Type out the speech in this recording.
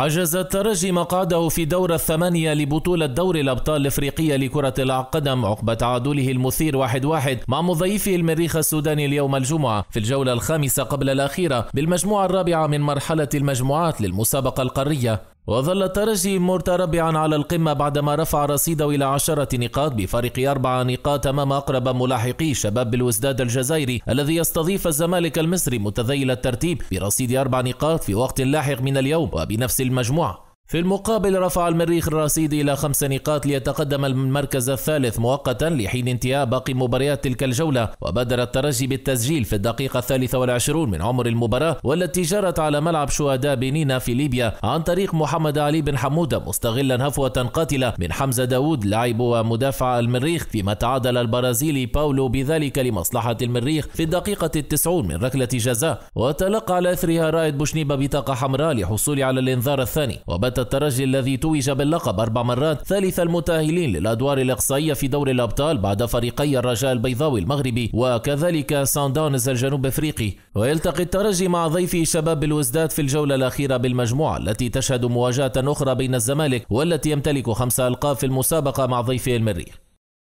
حجز الترجي مقعده في دور الثمانية لبطولة دور الأبطال الإفريقية لكرة القدم عقب تعادله المثير واحد واحد مع مضيفه المريخ السوداني اليوم الجمعة في الجولة الخامسة قبل الأخيرة بالمجموعة الرابعة من مرحلة المجموعات للمسابقة القارية وظل ترجي مرتربعا على القمة بعدما رفع رصيده إلى عشرة نقاط بفارق أربع نقاط أمام أقرب ملاحقي شباب بالوزداد الجزائري الذي يستضيف الزمالك المصري متذيل الترتيب برصيد أربع نقاط في وقت لاحق من اليوم وبنفس المجموعة في المقابل رفع المريخ الرصيد إلى خمس نقاط ليتقدم المركز الثالث مؤقتا لحين انتهاء باقي مباريات تلك الجولة وبادر الترجي بالتسجيل في الدقيقة الثالثة والعشرون من عمر المباراة والتي جرت على ملعب شهداء بنينا في ليبيا عن طريق محمد علي بن حمودة مستغلا هفوة قاتلة من حمزة داوود لاعب ومدافع المريخ فيما تعادل البرازيلي باولو بذلك لمصلحة المريخ في الدقيقة التسعون من ركلة جزاء وتلقى على أثرها رائد بوشنيبة بطاقة حمراء لحصول على الإنذار الثاني وبات الترجي الذي توج باللقب أربع مرات ثالث المتأهلين للأدوار الإقصائية في دوري الأبطال بعد فريقي الرجاء البيضاوي المغربي وكذلك سان داونز الجنوب أفريقي ويلتقي الترجي مع ضيفه شباب الوزداد في الجولة الأخيرة بالمجموعة التي تشهد مواجهة أخرى بين الزمالك والتي يمتلك خمسة ألقاب في المسابقة مع ضيفه المريخ